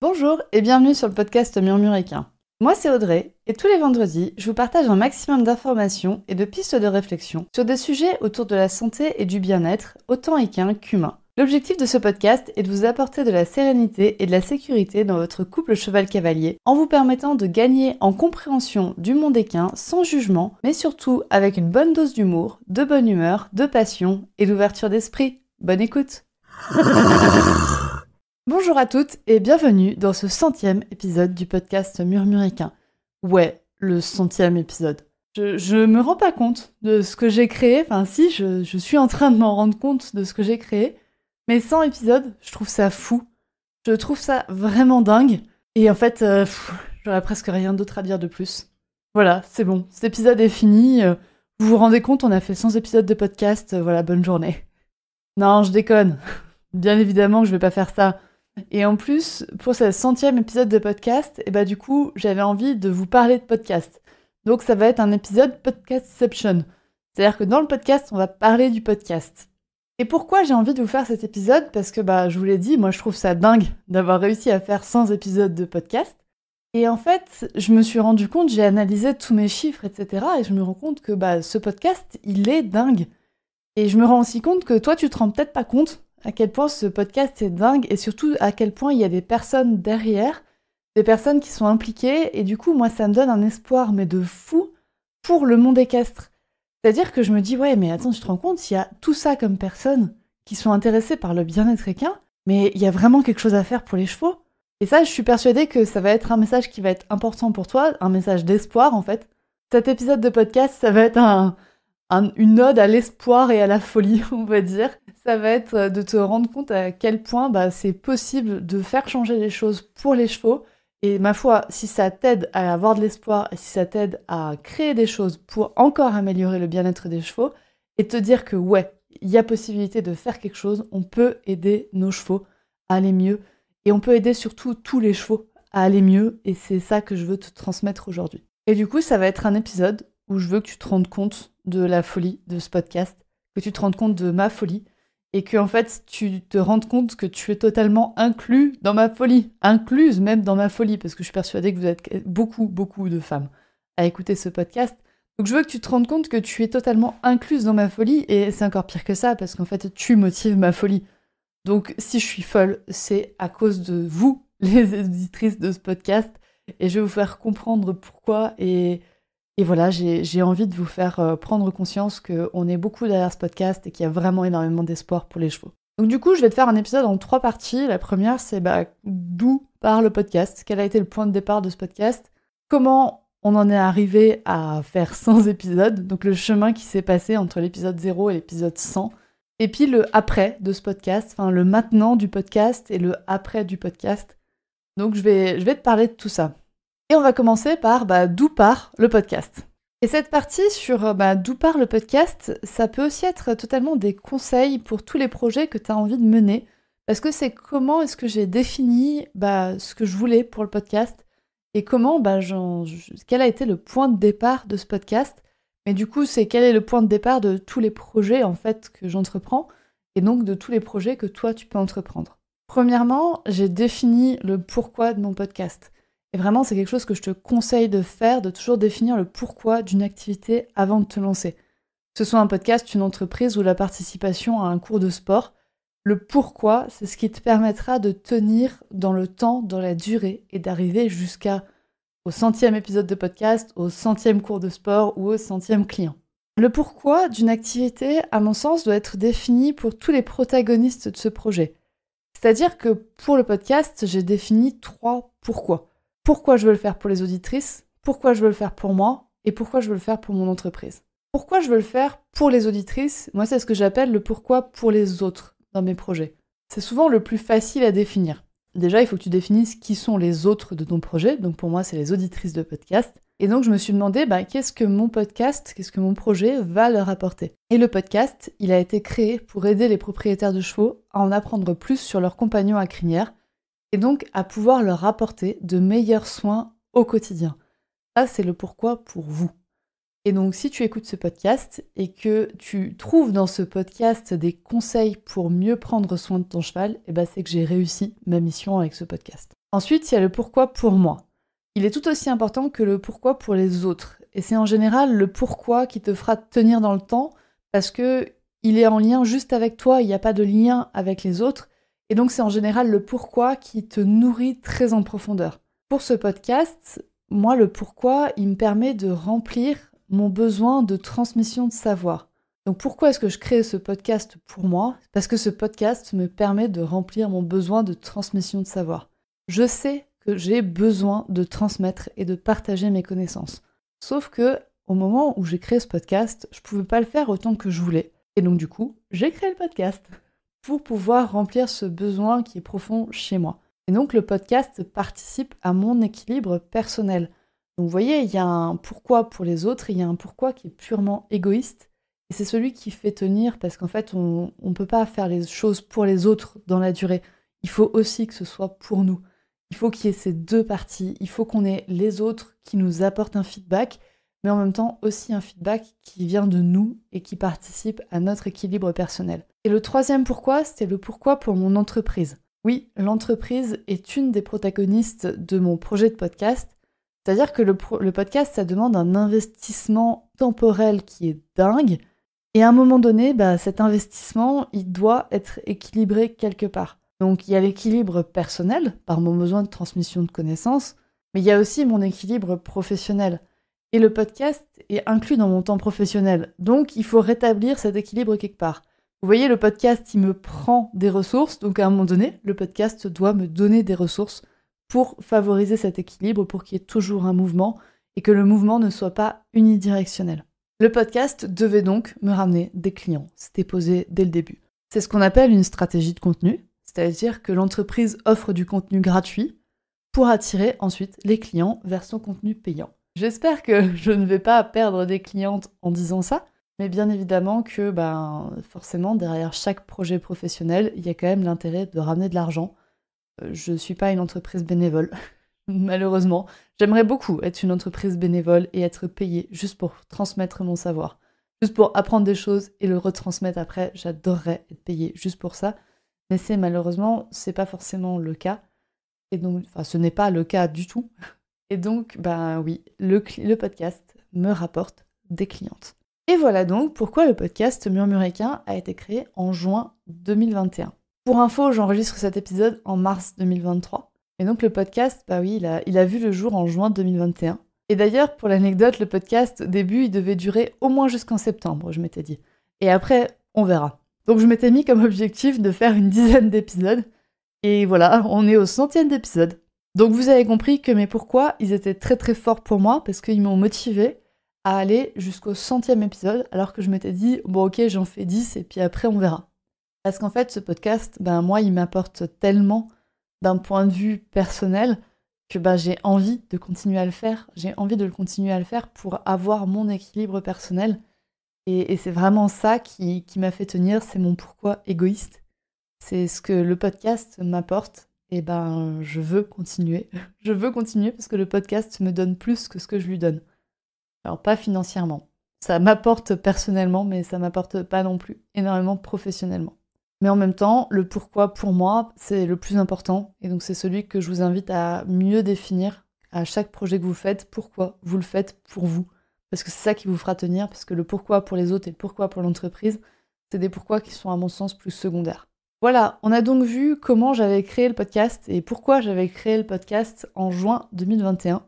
Bonjour et bienvenue sur le podcast équin. Moi c'est Audrey et tous les vendredis je vous partage un maximum d'informations et de pistes de réflexion sur des sujets autour de la santé et du bien-être autant équin qu'humain. L'objectif de ce podcast est de vous apporter de la sérénité et de la sécurité dans votre couple cheval-cavalier en vous permettant de gagner en compréhension du monde équin sans jugement, mais surtout avec une bonne dose d'humour, de bonne humeur, de passion et d'ouverture d'esprit. Bonne écoute Bonjour à toutes et bienvenue dans ce centième épisode du podcast Murmuricain. Ouais, le centième épisode. Je, me rends pas compte de ce que j'ai créé, enfin si, je, suis en train de m'en rendre compte de ce que j'ai créé, mais 100 épisodes, je trouve ça fou. Je trouve ça vraiment dingue. Et en fait, euh, j'aurais presque rien d'autre à dire de plus. Voilà, c'est bon, cet épisode est fini. Euh, vous vous rendez compte, on a fait 100 épisodes de podcast, euh, voilà, bonne journée. Non, je déconne. Bien évidemment que je vais pas faire ça. Et en plus, pour ce centième épisode de podcast, eh ben, du coup, j'avais envie de vous parler de podcast. Donc ça va être un épisode podcastception. C'est-à-dire que dans le podcast, on va parler du podcast. Et pourquoi j'ai envie de vous faire cet épisode Parce que bah, je vous l'ai dit, moi je trouve ça dingue d'avoir réussi à faire 100 épisodes de podcast. Et en fait, je me suis rendu compte, j'ai analysé tous mes chiffres, etc. Et je me rends compte que bah, ce podcast, il est dingue. Et je me rends aussi compte que toi, tu te rends peut-être pas compte à quel point ce podcast est dingue et surtout à quel point il y a des personnes derrière, des personnes qui sont impliquées et du coup moi ça me donne un espoir mais de fou pour le monde équestre. C'est-à-dire que je me dis ouais mais attends tu te rends compte il y a tout ça comme personnes qui sont intéressées par le bien-être équin mais il y a vraiment quelque chose à faire pour les chevaux. Et ça je suis persuadée que ça va être un message qui va être important pour toi, un message d'espoir en fait. Cet épisode de podcast ça va être un une ode à l'espoir et à la folie, on va dire. Ça va être euh, de te rendre compte à quel point bah, c'est possible de faire changer les choses pour les chevaux. Et ma foi, si ça t'aide à avoir de l'espoir si ça t'aide à créer des choses pour encore améliorer le bien-être des chevaux et te dire que ouais, il y a possibilité de faire quelque chose, on peut aider nos chevaux à aller mieux et on peut aider surtout tous les chevaux à aller mieux et c'est ça que je veux te transmettre aujourd'hui. Et du coup, ça va être un épisode où je veux que tu te rendes compte de la folie de ce podcast, que tu te rendes compte de ma folie et que en fait tu te rendes compte que tu es totalement inclus dans ma folie, incluse même dans ma folie, parce que je suis persuadée que vous êtes beaucoup, beaucoup de femmes à écouter ce podcast. Donc je veux que tu te rendes compte que tu es totalement incluse dans ma folie, et c'est encore pire que ça, parce qu'en fait tu motives ma folie. Donc si je suis folle, c'est à cause de vous, les éditrices de ce podcast, et je vais vous faire comprendre pourquoi et et voilà, j'ai envie de vous faire euh, prendre conscience qu'on est beaucoup derrière ce podcast et qu'il y a vraiment énormément d'espoir pour les chevaux. Donc du coup, je vais te faire un épisode en trois parties. La première, c'est bah, d'où part le podcast, quel a été le point de départ de ce podcast, comment on en est arrivé à faire 100 épisodes, donc le chemin qui s'est passé entre l'épisode 0 et l'épisode 100, et puis le après de ce podcast, enfin le maintenant du podcast et le après du podcast. Donc je vais, je vais te parler de tout ça. Et on va commencer par bah, d'où part le podcast. Et cette partie sur euh, bah, d'où part le podcast, ça peut aussi être totalement des conseils pour tous les projets que tu as envie de mener. Parce que c'est comment est-ce que j'ai défini bah, ce que je voulais pour le podcast et comment, quel a été le point de départ de ce podcast. Mais du coup, c'est quel est le point de départ de tous les projets en fait que j'entreprends et donc de tous les projets que toi tu peux entreprendre. Premièrement, j'ai défini le pourquoi de mon podcast. Et vraiment, c'est quelque chose que je te conseille de faire, de toujours définir le pourquoi d'une activité avant de te lancer. Que ce soit un podcast, une entreprise ou la participation à un cours de sport, le pourquoi, c'est ce qui te permettra de tenir dans le temps, dans la durée et d'arriver jusqu'à au centième épisode de podcast, au centième cours de sport ou au centième client. Le pourquoi d'une activité, à mon sens, doit être défini pour tous les protagonistes de ce projet. C'est-à-dire que pour le podcast, j'ai défini trois pourquoi pourquoi je veux le faire pour les auditrices, pourquoi je veux le faire pour moi et pourquoi je veux le faire pour mon entreprise. Pourquoi je veux le faire pour les auditrices, moi c'est ce que j'appelle le pourquoi pour les autres dans mes projets. C'est souvent le plus facile à définir. Déjà, il faut que tu définisses qui sont les autres de ton projet. Donc pour moi, c'est les auditrices de podcast. Et donc je me suis demandé, bah, qu'est-ce que mon podcast, qu'est-ce que mon projet va leur apporter Et le podcast, il a été créé pour aider les propriétaires de chevaux à en apprendre plus sur leurs compagnons à crinière et donc à pouvoir leur apporter de meilleurs soins au quotidien. Ça, c'est le pourquoi pour vous. Et donc, si tu écoutes ce podcast et que tu trouves dans ce podcast des conseils pour mieux prendre soin de ton cheval, eh ben, c'est que j'ai réussi ma mission avec ce podcast. Ensuite, il y a le pourquoi pour moi. Il est tout aussi important que le pourquoi pour les autres. Et c'est en général le pourquoi qui te fera tenir dans le temps parce que il est en lien juste avec toi, il n'y a pas de lien avec les autres. Et donc c'est en général le pourquoi qui te nourrit très en profondeur. Pour ce podcast, moi le pourquoi, il me permet de remplir mon besoin de transmission de savoir. Donc pourquoi est-ce que je crée ce podcast pour moi Parce que ce podcast me permet de remplir mon besoin de transmission de savoir. Je sais que j'ai besoin de transmettre et de partager mes connaissances. Sauf que au moment où j'ai créé ce podcast, je ne pouvais pas le faire autant que je voulais. Et donc du coup, j'ai créé le podcast pour pouvoir remplir ce besoin qui est profond chez moi. Et donc le podcast participe à mon équilibre personnel. Donc vous voyez, il y a un pourquoi pour les autres, il y a un pourquoi qui est purement égoïste. Et c'est celui qui fait tenir parce qu'en fait, on ne peut pas faire les choses pour les autres dans la durée. Il faut aussi que ce soit pour nous. Il faut qu'il y ait ces deux parties. Il faut qu'on ait les autres qui nous apportent un feedback mais en même temps aussi un feedback qui vient de nous et qui participe à notre équilibre personnel. Et le troisième pourquoi, c'était le pourquoi pour mon entreprise. Oui, l'entreprise est une des protagonistes de mon projet de podcast. C'est-à-dire que le, podcast, ça demande un investissement temporel qui est dingue. Et à un moment donné, bah, cet investissement, il doit être équilibré quelque part. Donc il y a l'équilibre personnel, par mon besoin de transmission de connaissances, mais il y a aussi mon équilibre professionnel. Et le podcast est inclus dans mon temps professionnel. Donc, il faut rétablir cet équilibre quelque part. Vous voyez, le podcast, il me prend des ressources. Donc, à un moment donné, le podcast doit me donner des ressources pour favoriser cet équilibre, pour qu'il y ait toujours un mouvement et que le mouvement ne soit pas unidirectionnel. Le podcast devait donc me ramener des clients. C'était posé dès le début. C'est ce qu'on appelle une stratégie de contenu, c'est-à-dire que l'entreprise offre du contenu gratuit pour attirer ensuite les clients vers son contenu payant. J'espère que je ne vais pas perdre des clientes en disant ça, mais bien évidemment que ben, forcément derrière chaque projet professionnel, il y a quand même l'intérêt de ramener de l'argent. Euh, je ne suis pas une entreprise bénévole, malheureusement. J'aimerais beaucoup être une entreprise bénévole et être payée juste pour transmettre mon savoir, juste pour apprendre des choses et le retransmettre après. J'adorerais être payée juste pour ça, mais c'est malheureusement, n'est pas forcément le cas. Et donc, enfin, ce n'est pas le cas du tout. Et donc, ben bah oui, le, podcast me rapporte des clientes. Et voilà donc pourquoi le podcast Murmuréquin a été créé en juin 2021. Pour info, j'enregistre cet épisode en mars 2023. Et donc le podcast, bah oui, il a, il a vu le jour en juin 2021. Et d'ailleurs, pour l'anecdote, le podcast, début, il devait durer au moins jusqu'en septembre, je m'étais dit. Et après, on verra. Donc je m'étais mis comme objectif de faire une dizaine d'épisodes. Et voilà, on est au centième d'épisode. Donc vous avez compris que mes pourquoi, ils étaient très très forts pour moi parce qu'ils m'ont motivé à aller jusqu'au centième épisode alors que je m'étais dit, bon ok j'en fais 10 et puis après on verra. Parce qu'en fait ce podcast, ben moi il m'apporte tellement d'un point de vue personnel que ben, j'ai envie de continuer à le faire, j'ai envie de le continuer à le faire pour avoir mon équilibre personnel. Et, et c'est vraiment ça qui, qui m'a fait tenir, c'est mon pourquoi égoïste. C'est ce que le podcast m'apporte et eh ben, je veux continuer. Je veux continuer parce que le podcast me donne plus que ce que je lui donne. Alors, pas financièrement. Ça m'apporte personnellement, mais ça m'apporte pas non plus énormément professionnellement. Mais en même temps, le pourquoi pour moi, c'est le plus important. Et donc, c'est celui que je vous invite à mieux définir à chaque projet que vous faites, pourquoi vous le faites pour vous. Parce que c'est ça qui vous fera tenir, parce que le pourquoi pour les autres et le pourquoi pour l'entreprise, c'est des pourquoi qui sont à mon sens plus secondaires. Voilà, on a donc vu comment j'avais créé le podcast et pourquoi j'avais créé le podcast en juin 2021.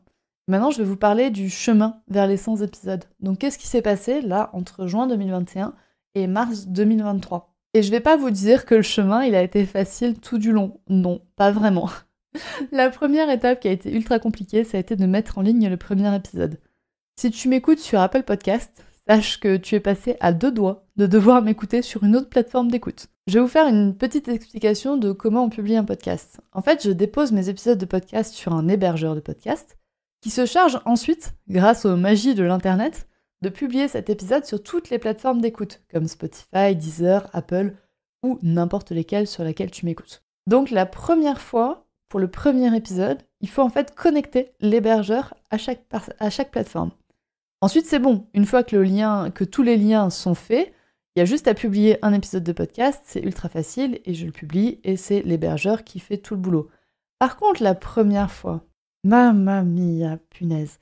Maintenant, je vais vous parler du chemin vers les 100 épisodes. Donc, qu'est-ce qui s'est passé là entre juin 2021 et mars 2023 et je vais pas vous dire que le chemin, il a été facile tout du long. Non, pas vraiment. La première étape qui a été ultra compliquée, ça a été de mettre en ligne le premier épisode. Si tu m'écoutes sur Apple Podcast, sache que tu es passé à deux doigts de devoir m'écouter sur une autre plateforme d'écoute. Je vais vous faire une petite explication de comment on publie un podcast. En fait, je dépose mes épisodes de podcast sur un hébergeur de podcast qui se charge ensuite, grâce aux magies de l'Internet, de publier cet épisode sur toutes les plateformes d'écoute, comme Spotify, Deezer, Apple ou n'importe lesquelles sur lesquelles tu m'écoutes. Donc la première fois, pour le premier épisode, il faut en fait connecter l'hébergeur à chaque, plateforme. Ensuite, c'est bon, une fois que tous les liens sont faits, il y a juste à publier un épisode de podcast, c'est ultra facile et je le publie et c'est l'hébergeur qui fait tout le boulot. Par contre, la première fois, mamma mia, punaise.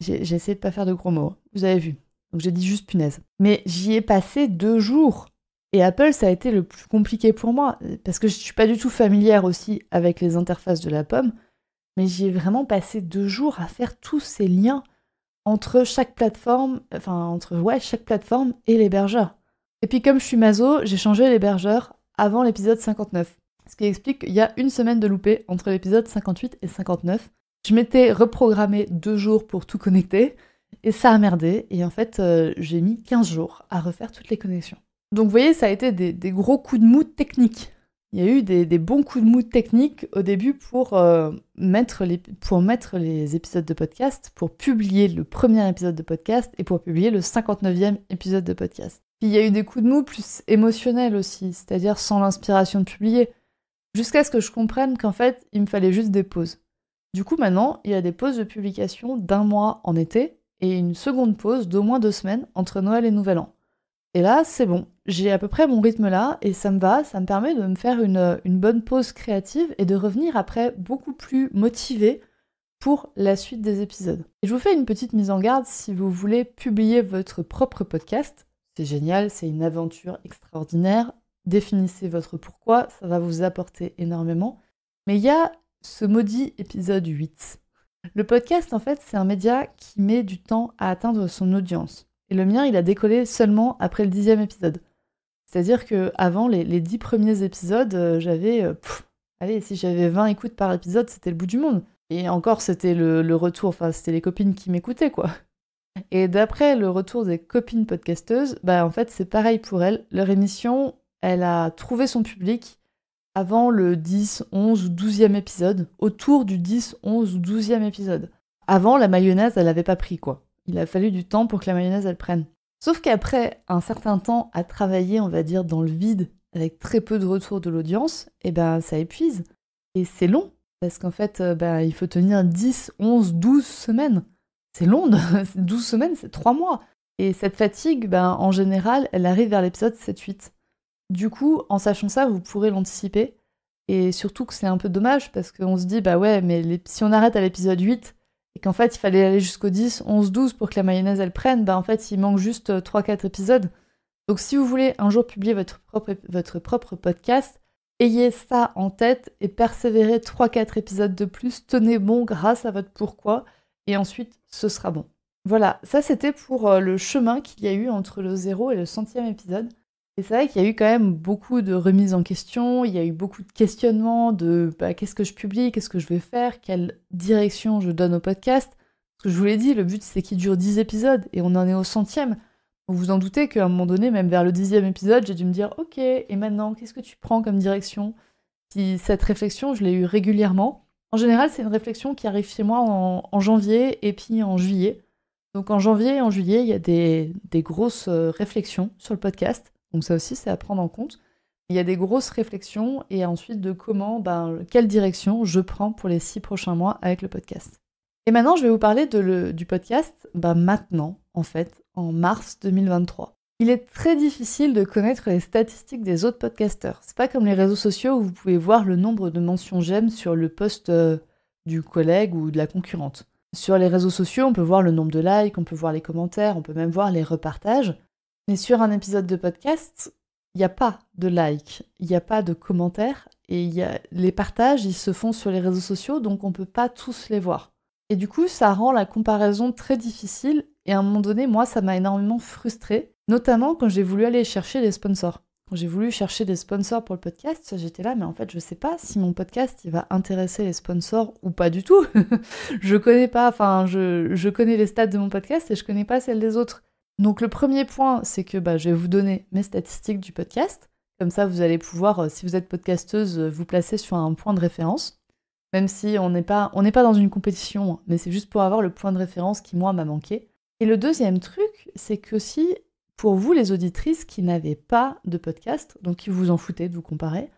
J'ai essayé de pas faire de gros mots, vous avez vu. Donc j'ai dit juste punaise. Mais j'y ai passé deux jours. Et Apple, ça a été le plus compliqué pour moi, parce que je ne suis pas du tout familière aussi avec les interfaces de la pomme, mais j'y ai vraiment passé deux jours à faire tous ces liens entre chaque plateforme, enfin entre ouais, chaque plateforme et l'hébergeur. Et puis comme je suis maso, j'ai changé l'hébergeur avant l'épisode 59. Ce qui explique qu'il y a une semaine de loupé entre l'épisode 58 et 59. Je m'étais reprogrammé deux jours pour tout connecter, et ça a merdé, et en fait euh, j'ai mis 15 jours à refaire toutes les connexions. Donc vous voyez, ça a été des, gros coups de mou technique. Il y a eu des, bons coups de mou techniques au début pour, euh, mettre les, pour mettre les épisodes de podcast, pour publier le premier épisode de podcast et pour publier le 59e épisode de podcast. Puis il y a eu des coups de mou plus émotionnels aussi, c'est-à-dire sans l'inspiration de publier, jusqu'à ce que je comprenne qu'en fait, il me fallait juste des pauses. Du coup, maintenant, il y a des pauses de publication d'un mois en été et une seconde pause d'au moins deux semaines entre Noël et Nouvel An. Et là, c'est bon, j'ai à peu près mon rythme là et ça me va, ça me permet de me faire une, bonne pause créative et de revenir après beaucoup plus motivé pour la suite des épisodes. Et je vous fais une petite mise en garde si vous voulez publier votre propre podcast. C'est génial, c'est une aventure extraordinaire. Définissez votre pourquoi, ça va vous apporter énormément. Mais il y a ce maudit épisode 8. Le podcast, en fait, c'est un média qui met du temps à atteindre son audience. Et le mien, il a décollé seulement après le dixième épisode. C'est-à-dire que avant les, dix premiers épisodes, euh, j'avais... Euh, allez, si j'avais 20 écoutes par épisode, c'était le bout du monde. Et encore, c'était le, retour, enfin, c'était les copines qui m'écoutaient, quoi. Et d'après le retour des copines podcasteuses, bah, en fait c'est pareil pour elles. Leur émission, elle a trouvé son public avant le 10, 11 ou 12e épisode, autour du 10, 11 ou 12e épisode. Avant, la mayonnaise, elle n'avait pas pris quoi. Il a fallu du temps pour que la mayonnaise, elle prenne. Sauf qu'après un certain temps à travailler, on va dire, dans le vide, avec très peu de retour de l'audience, eh ben ça épuise. Et c'est long, parce qu'en fait, euh, ben, il faut tenir 10, 11, 12 semaines c'est long, 12 semaines, c'est 3 mois. Et cette fatigue, ben, en général, elle arrive vers l'épisode 7-8. Du coup, en sachant ça, vous pourrez l'anticiper. Et surtout que c'est un peu dommage parce qu'on se dit, bah ouais, mais si on arrête à l'épisode 8 et qu'en fait il fallait aller jusqu'au 10, 11, 12 pour que la mayonnaise elle prenne, bah en fait il manque juste 3-4 euh, épisodes. Donc si vous voulez un jour publier votre propre, votre propre podcast, ayez ça en tête et persévérez 3-4 épisodes de plus, tenez bon grâce à votre pourquoi et ensuite ce sera bon. Voilà, ça c'était pour euh, le chemin qu'il y a eu entre le zéro et le centième épisode. Et c'est vrai qu'il y a eu quand même beaucoup de remises en question, il y a eu beaucoup de questionnements de bah, qu'est-ce que je publie, qu'est-ce que je vais faire, quelle direction je donne au podcast. Parce que je vous l'ai dit, le but c'est qu'il dure 10 épisodes et on en est au centième. Vous vous en doutez qu'à un moment donné, même vers le dixième épisode, j'ai dû me dire ok, et maintenant qu'est-ce que tu prends comme direction cette réflexion, je l'ai eue régulièrement. En général, c'est une réflexion qui arrive chez moi en, janvier et puis en juillet. Donc en janvier et en juillet, il y a des, grosses euh, réflexions sur le podcast. Donc ça aussi, c'est à prendre en compte. Il y a des grosses réflexions et ensuite de comment, ben, quelle direction je prends pour les six prochains mois avec le podcast. Et maintenant, je vais vous parler du podcast ben, maintenant, en fait, en mars 2023. Il est très difficile de connaître les statistiques des autres podcasteurs. C'est pas comme les réseaux sociaux où vous pouvez voir le nombre de mentions j'aime sur le poste euh, du collègue ou de la concurrente. Sur les réseaux sociaux, on peut voir le nombre de likes, on peut voir les commentaires, on peut même voir les repartages. Mais sur un épisode de podcast, il n'y a pas de likes, il n'y a pas de commentaires et les partages, ils se font sur les réseaux sociaux, donc on ne peut pas tous les voir. Et du coup, ça rend la comparaison très difficile. Et à un moment donné, moi, ça m'a énormément frustrée Notamment quand j'ai voulu aller chercher des sponsors. Quand j'ai voulu chercher des sponsors pour le podcast, j'étais là, mais en fait, je sais pas si mon podcast il va intéresser les sponsors ou pas du tout. je connais pas, enfin, je, connais les stats de mon podcast et je connais pas celles des autres. Donc le premier point, c'est que bah, je vais vous donner mes statistiques du podcast. Comme ça, vous allez pouvoir, euh, si vous êtes podcasteuse, euh, vous placer sur un point de référence. Même si on n'est pas, pas dans une compétition, hein, mais c'est juste pour avoir le point de référence qui, moi, m'a manqué. Et le deuxième truc, c'est que si pour vous, les auditrices qui n'avaient pas de podcast, donc qui vous en foutez de vous comparer,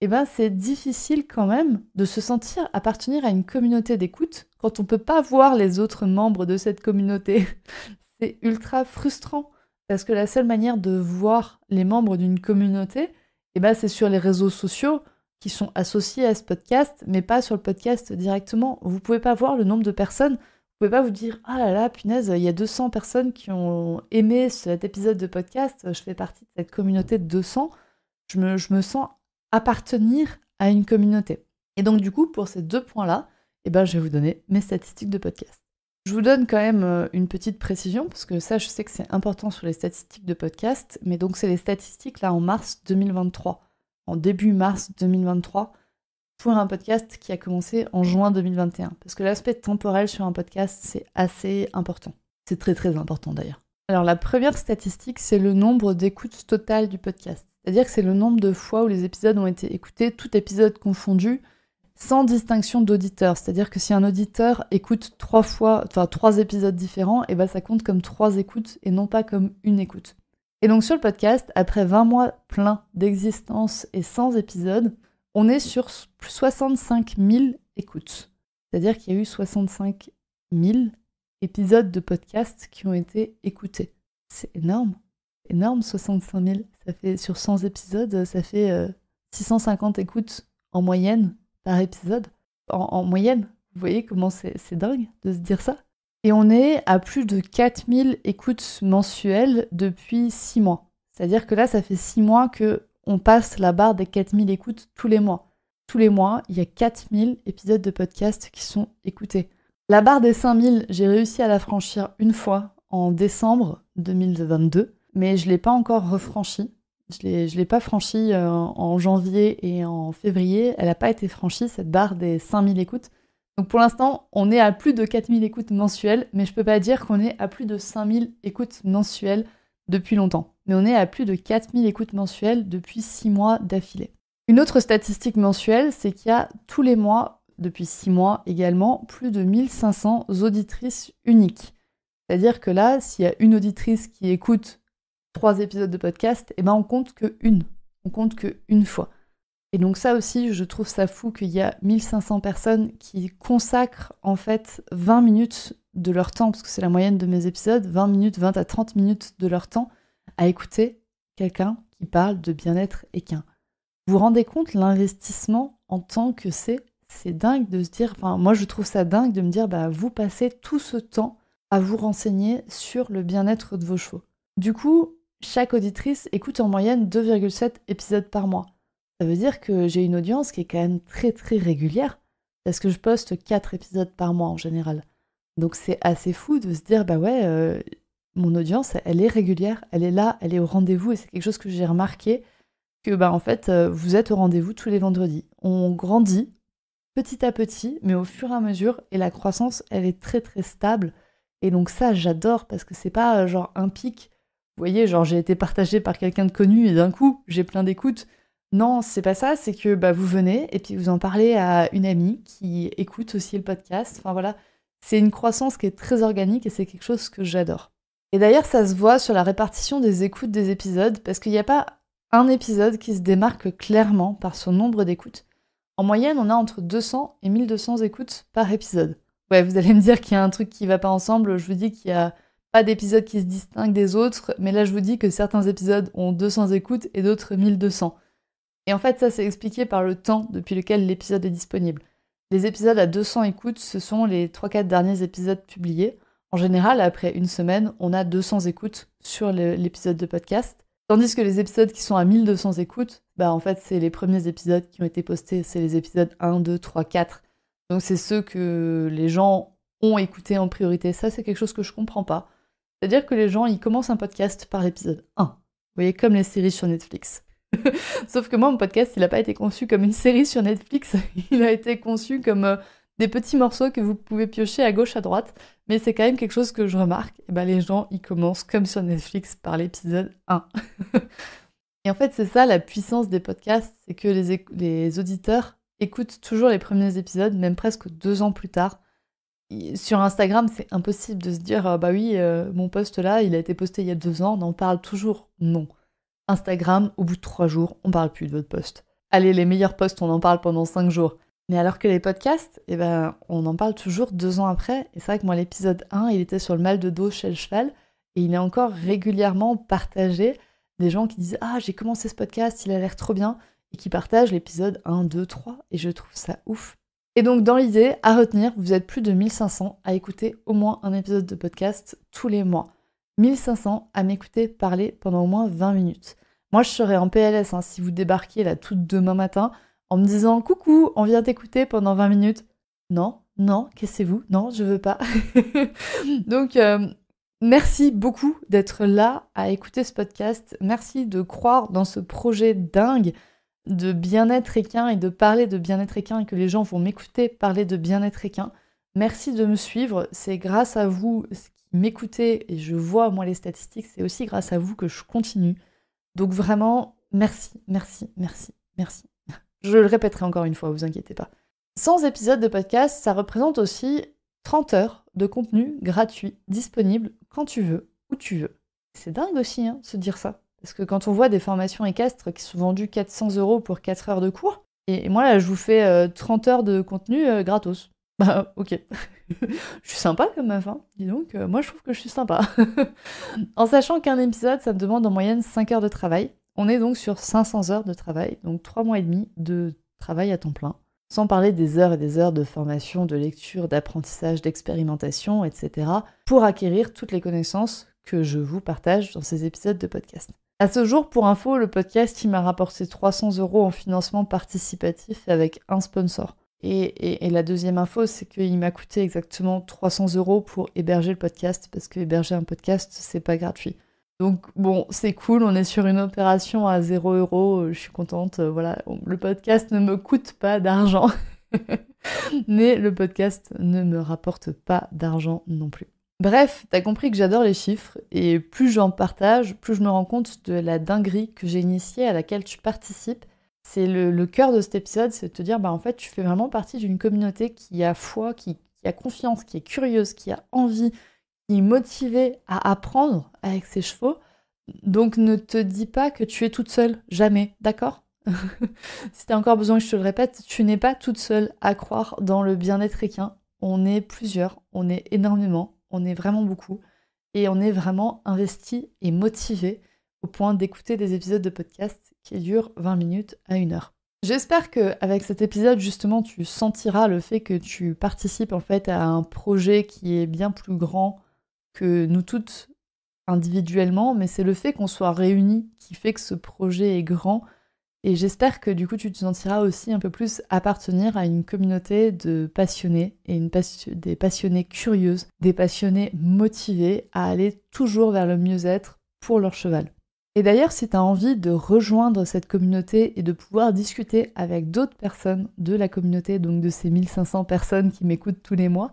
eh ben, c'est difficile quand même de se sentir appartenir à une communauté d'écoute quand on ne peut pas voir les autres membres de cette communauté. c'est ultra frustrant parce que la seule manière de voir les membres d'une communauté, eh ben, c'est sur les réseaux sociaux qui sont associés à ce podcast, mais pas sur le podcast directement. Vous ne pouvez pas voir le nombre de personnes vous pouvez pas vous dire ah là là punaise il y a 200 personnes qui ont aimé cet épisode de podcast je fais partie de cette communauté de 200 je me, je me sens appartenir à une communauté et donc du coup pour ces deux points là eh ben, je vais vous donner mes statistiques de podcast je vous donne quand même euh, une petite précision parce que ça je sais que c'est important sur les statistiques de podcast mais donc c'est les statistiques là en mars 2023 en début mars 2023 pour un podcast qui a commencé en juin 2021. Parce que l'aspect temporel sur un podcast, c'est assez important. C'est très très important d'ailleurs. Alors la première statistique, c'est le nombre d'écoutes totales du podcast. C'est-à-dire que c'est le nombre de fois où les épisodes ont été écoutés, tout épisode confondu, sans distinction d'auditeur. C'est-à-dire que si un auditeur écoute trois fois, enfin trois épisodes différents, et eh ben ça compte comme trois écoutes et non pas comme une écoute. Et donc sur le podcast, après 20 mois pleins d'existence et sans épisodes, on est sur 65 000 écoutes. C'est-à-dire qu'il y a eu 65 000 épisodes de podcasts qui ont été écoutés. C'est énorme. Énorme, 65 000. Ça fait, sur 100 épisodes, ça fait 650 euh, écoutes en moyenne par épisode. En, moyenne. Vous voyez comment c'est dingue de se dire ça. Et on est à plus de 4000 écoutes mensuelles depuis 6 mois. C'est-à-dire que là, ça fait 6 mois que on passe la barre des 4000 écoutes tous les mois. Tous les mois, il y a 4000 épisodes de podcast qui sont écoutés. La barre des 5000, j'ai réussi à la franchir une fois en décembre 2022, mais je ne l'ai pas encore refranchie. Je ne l'ai pas franchie euh, en janvier et en février. Elle n'a pas été franchie, cette barre des 5000 écoutes. Donc pour l'instant, on est à plus de 4000 écoutes mensuelles, mais je peux pas dire qu'on est à plus de 5000 écoutes mensuelles depuis longtemps, mais on est à plus de 4000 écoutes mensuelles depuis 6 mois d'affilée. Une autre statistique mensuelle, c'est qu'il y a tous les mois, depuis 6 mois également, plus de 1500 auditrices uniques. C'est-à-dire que là, s'il y a une auditrice qui écoute trois épisodes de podcast, eh ben on compte que une. On compte que une fois. Et donc ça aussi, je trouve ça fou qu'il y a 1500 personnes qui consacrent en fait 20 minutes de leur temps, parce que c'est la moyenne de mes épisodes, 20 minutes, 20 à 30 minutes de leur temps à écouter quelqu'un qui parle de bien-être équin. Vous vous rendez compte l'investissement en tant que c'est C'est dingue de se dire, enfin moi je trouve ça dingue de me dire, bah vous passez tout ce temps à vous renseigner sur le bien-être de vos chevaux. Du coup, chaque auditrice écoute en moyenne 2,7 épisodes par mois ça veut dire que j'ai une audience qui est quand même très très régulière, parce que je poste 4 épisodes par mois en général. Donc c'est assez fou de se dire, bah ouais, euh, mon audience, elle est régulière, elle est là, elle est au rendez-vous, et c'est quelque chose que j'ai remarqué, que bah en fait, euh, vous êtes au rendez-vous tous les vendredis. On grandit petit à petit, mais au fur et à mesure, et la croissance, elle est très très stable. Et donc ça, j'adore, parce que c'est pas euh, genre un pic. Vous voyez, genre j'ai été partagé par quelqu'un de connu, et d'un coup, j'ai plein d'écoutes. Non, c'est pas ça, c'est que bah, vous venez et puis vous en parlez à une amie qui écoute aussi le podcast. Enfin voilà, c'est une croissance qui est très organique et c'est quelque chose que j'adore. Et d'ailleurs, ça se voit sur la répartition des écoutes des épisodes parce qu'il n'y a pas un épisode qui se démarque clairement par son nombre d'écoutes. En moyenne, on a entre 200 et 1200 écoutes par épisode. Ouais, vous allez me dire qu'il y a un truc qui va pas ensemble, je vous dis qu'il y a pas d'épisodes qui se distinguent des autres, mais là je vous dis que certains épisodes ont 200 écoutes et d'autres 1200. Et en fait, ça, c'est expliqué par le temps depuis lequel l'épisode est disponible. Les épisodes à 200 écoutes, ce sont les 3-4 derniers épisodes publiés. En général, après une semaine, on a 200 écoutes sur l'épisode de podcast. Tandis que les épisodes qui sont à 1200 écoutes, bah en fait, c'est les premiers épisodes qui ont été postés, c'est les épisodes 1, 2, 3, 4. Donc c'est ceux que les gens ont écoutés en priorité. Ça, c'est quelque chose que je comprends pas. C'est-à-dire que les gens, ils commencent un podcast par l'épisode 1. Vous voyez, comme les séries sur Netflix. Sauf que moi, mon podcast, il n'a pas été conçu comme une série sur Netflix. Il a été conçu comme euh, des petits morceaux que vous pouvez piocher à gauche, à droite. Mais c'est quand même quelque chose que je remarque. Et eh ben, les gens, ils commencent comme sur Netflix par l'épisode 1. et en fait, c'est ça la puissance des podcasts, c'est que les, auditeurs écoutent toujours les premiers épisodes, même presque deux ans plus tard sur Instagram, c'est impossible de se dire euh, bah oui, euh, mon post là, il a été posté il y a deux ans, on en parle toujours. Non. Instagram, au bout de trois jours, on parle plus de votre post. Allez, les meilleurs posts, on en parle pendant cinq jours. Mais alors que les podcasts, eh ben, on en parle toujours deux ans après. Et c'est vrai que moi, l'épisode 1, il était sur le mal de dos chez le cheval. Et il est encore régulièrement partagé. Des gens qui disent Ah, j'ai commencé ce podcast, il a l'air trop bien. Et qui partagent l'épisode 1, 2, 3. Et je trouve ça ouf. Et donc, dans l'idée, à retenir, vous êtes plus de 1500 à écouter au moins un épisode de podcast tous les mois. 1500 à m'écouter parler pendant au moins 20 minutes. Moi, je serais en PLS hein, si vous débarquiez là tout demain matin en me disant Coucou, on vient t'écouter pendant 20 minutes. Non, non, cassez-vous, non, je veux pas. Donc, euh, merci beaucoup d'être là à écouter ce podcast. Merci de croire dans ce projet dingue de bien-être équin et de parler de bien-être équin et que les gens vont m'écouter parler de bien-être équin. Merci de me suivre, c'est grâce à vous m'écouter et je vois moi les statistiques, c'est aussi grâce à vous que je continue. Donc vraiment, merci, merci, merci, merci. Je le répéterai encore une fois, vous inquiétez pas. 100 épisodes de podcast, ça représente aussi 30 heures de contenu gratuit, disponible quand tu veux, où tu veux. C'est dingue aussi, hein, se dire ça. Parce que quand on voit des formations équestres qui sont vendues 400 euros pour 4 heures de cours, et moi là, je vous fais 30 euh, heures de contenu euh, gratos. Bah ok, je suis sympa comme ma hein. dis donc, euh, moi je trouve que je suis sympa. en sachant qu'un épisode, ça me demande en moyenne 5 heures de travail. On est donc sur 500 heures de travail, donc 3 mois et demi de travail à temps plein. Sans parler des heures et des heures de formation, de lecture, d'apprentissage, d'expérimentation, etc. pour acquérir toutes les connaissances que je vous partage dans ces épisodes de podcast. À ce jour, pour info, le podcast qui m'a rapporté 300 euros en financement participatif avec un sponsor. Et, la deuxième info, c'est qu'il m'a coûté exactement 300 euros pour héberger le podcast, parce que héberger un podcast, c'est pas gratuit. Donc bon, c'est cool, on est sur une opération à 0 euros, euh, je suis contente, euh, voilà, le podcast ne me coûte pas d'argent, mais le podcast ne me rapporte pas d'argent non plus. Bref, t'as compris que j'adore les chiffres, et plus j'en partage, plus je me rends compte de la dinguerie que j'ai initiée, à laquelle tu participes, c'est le, cœur de cet épisode, c'est de te dire, bah en fait, tu fais vraiment partie d'une communauté qui a foi, qui, a confiance, qui est curieuse, qui a envie, qui est motivée à apprendre avec ses chevaux. Donc ne te dis pas que tu es toute seule, jamais, d'accord Si tu as encore besoin je te le répète, tu n'es pas toute seule à croire dans le bien-être équin. On est plusieurs, on est énormément, on est vraiment beaucoup, et on est vraiment investi et motivé au point d'écouter des épisodes de podcast qui dure 20 minutes à 1 heure. J'espère que avec cet épisode justement tu sentiras le fait que tu participes en fait à un projet qui est bien plus grand que nous toutes individuellement, mais c'est le fait qu'on soit réunis qui fait que ce projet est grand. Et j'espère que du coup tu te sentiras aussi un peu plus appartenir à une communauté de passionnés et des passionnés curieuses, des passionnés motivés à aller toujours vers le mieux-être pour leur cheval. Et d'ailleurs, si tu as envie de rejoindre cette communauté et de pouvoir discuter avec d'autres personnes de la communauté, donc de ces 1500 personnes qui m'écoutent tous les mois,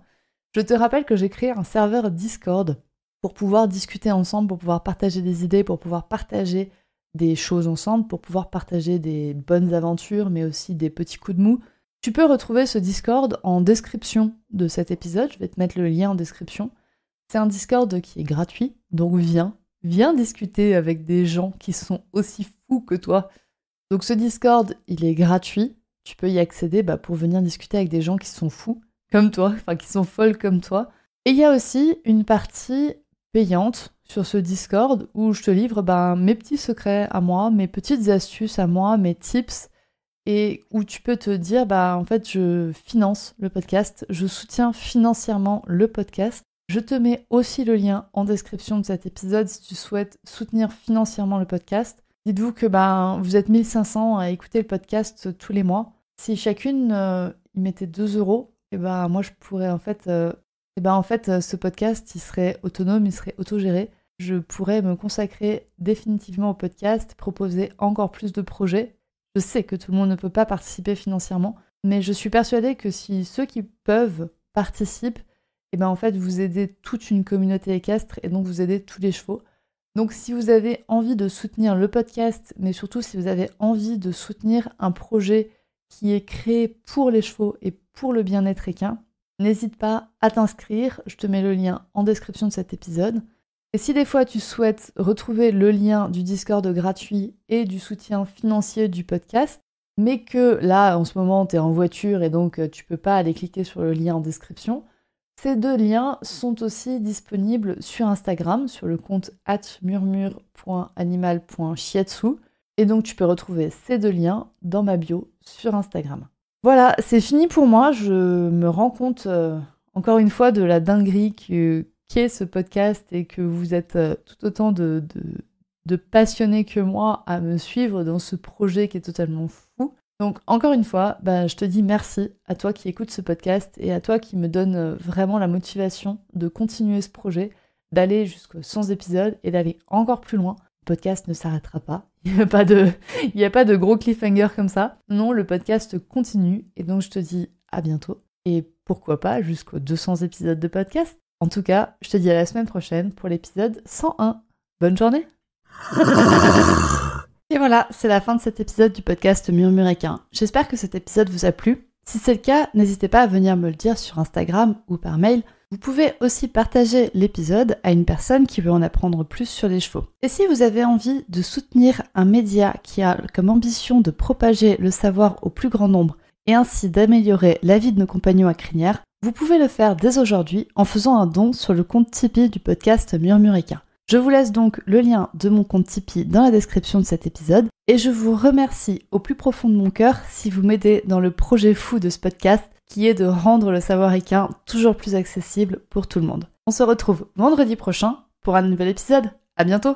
je te rappelle que j'ai créé un serveur Discord pour pouvoir discuter ensemble, pour pouvoir partager des idées, pour pouvoir partager des choses ensemble, pour pouvoir partager des bonnes aventures, mais aussi des petits coups de mou. Tu peux retrouver ce Discord en description de cet épisode, je vais te mettre le lien en description. C'est un Discord qui est gratuit, donc viens, viens discuter avec des gens qui sont aussi fous que toi. Donc ce Discord, il est gratuit. Tu peux y accéder bah, pour venir discuter avec des gens qui sont fous comme toi, enfin qui sont folles comme toi. Et il y a aussi une partie payante sur ce Discord où je te livre bah, mes petits secrets à moi, mes petites astuces à moi, mes tips et où tu peux te dire bah, en fait je finance le podcast, je soutiens financièrement le podcast je te mets aussi le lien en description de cet épisode si tu souhaites soutenir financièrement le podcast. Dites-vous que ben, vous êtes 1500 à écouter le podcast tous les mois. Si chacune euh, y mettait 2 euros, et eh ben, moi je pourrais en fait, euh, eh ben, en fait ce podcast il serait autonome, il serait autogéré. Je pourrais me consacrer définitivement au podcast, proposer encore plus de projets. Je sais que tout le monde ne peut pas participer financièrement, mais je suis persuadée que si ceux qui peuvent participent, et eh ben en fait vous aidez toute une communauté équestre et donc vous aidez tous les chevaux. Donc si vous avez envie de soutenir le podcast, mais surtout si vous avez envie de soutenir un projet qui est créé pour les chevaux et pour le bien-être équin, n'hésite pas à t'inscrire, je te mets le lien en description de cet épisode. Et si des fois tu souhaites retrouver le lien du Discord gratuit et du soutien financier du podcast, mais que là en ce moment tu es en voiture et donc euh, tu peux pas aller cliquer sur le lien en description, ces deux liens sont aussi disponibles sur Instagram, sur le compte murmure.animal.chiatsu. Et donc tu peux retrouver ces deux liens dans ma bio sur Instagram. Voilà, c'est fini pour moi. Je me rends compte euh, encore une fois de la dinguerie qu'est ce podcast et que vous êtes euh, tout autant de, passionnés que moi à me suivre dans ce projet qui est totalement fou. Donc encore une fois, bah, je te dis merci à toi qui écoutes ce podcast et à toi qui me donne euh, vraiment la motivation de continuer ce projet, d'aller jusqu'aux 100 épisodes et d'aller encore plus loin. Le podcast ne s'arrêtera pas. Il n'y a, de... a pas de gros cliffhanger comme ça. Non, le podcast continue et donc je te dis à bientôt et pourquoi pas jusqu'aux 200 épisodes de podcast. En tout cas, je te dis à la semaine prochaine pour l'épisode 101. Bonne journée Et voilà, c'est la fin de cet épisode du podcast Murmuréquin. J'espère que cet épisode vous a plu. Si c'est le cas, n'hésitez pas à venir me le dire sur Instagram ou par mail. Vous pouvez aussi partager l'épisode à une personne qui veut en apprendre plus sur les chevaux. Et si vous avez envie de soutenir un média qui a comme ambition de propager le savoir au plus grand nombre et ainsi d'améliorer la vie de nos compagnons à crinière, vous pouvez le faire dès aujourd'hui en faisant un don sur le compte Tipeee du podcast Murmuréquin. Je vous laisse donc le lien de mon compte Tipeee dans la description de cet épisode et je vous remercie au plus profond de mon cœur si vous m'aidez dans le projet fou de ce podcast qui est de rendre le savoir équin toujours plus accessible pour tout le monde. On se retrouve vendredi prochain pour un nouvel épisode. À bientôt!